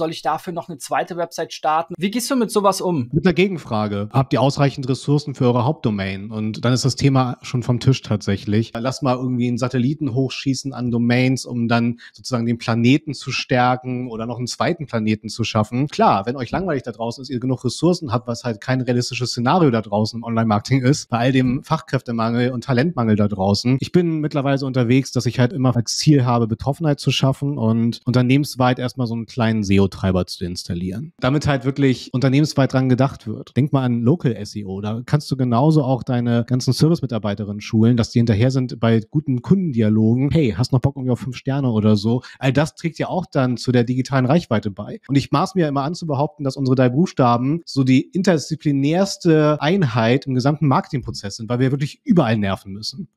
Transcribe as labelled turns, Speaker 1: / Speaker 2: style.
Speaker 1: Soll ich dafür noch eine zweite Website starten? Wie gehst du mit sowas um?
Speaker 2: Mit einer Gegenfrage. Habt ihr ausreichend Ressourcen für eure Hauptdomain? Und dann ist das Thema schon vom Tisch tatsächlich. Lass mal irgendwie einen Satelliten hochschießen an Domains, um dann sozusagen den Planeten zu stärken oder noch einen zweiten Planeten zu schaffen. Klar, wenn euch langweilig da draußen ist, ihr genug Ressourcen habt, was halt kein realistisches Szenario da draußen im Online-Marketing ist, bei all dem Fachkräftemangel und Talentmangel da draußen. Ich bin mittlerweile unterwegs, dass ich halt immer als Ziel habe, Betroffenheit zu schaffen und unternehmensweit erstmal so einen kleinen SEO
Speaker 3: SEO-Treiber zu installieren.
Speaker 2: Damit halt wirklich unternehmensweit dran gedacht wird. Denk mal an Local SEO. Da kannst du genauso auch deine ganzen Service-Mitarbeiterinnen schulen, dass die hinterher sind bei guten Kundendialogen. Hey, hast noch Bock irgendwie auf fünf Sterne oder so? All das trägt ja auch dann zu der digitalen Reichweite bei. Und ich maß mir immer an zu behaupten, dass unsere drei Buchstaben so die interdisziplinärste Einheit im gesamten Marketingprozess sind, weil wir wirklich überall nerven müssen.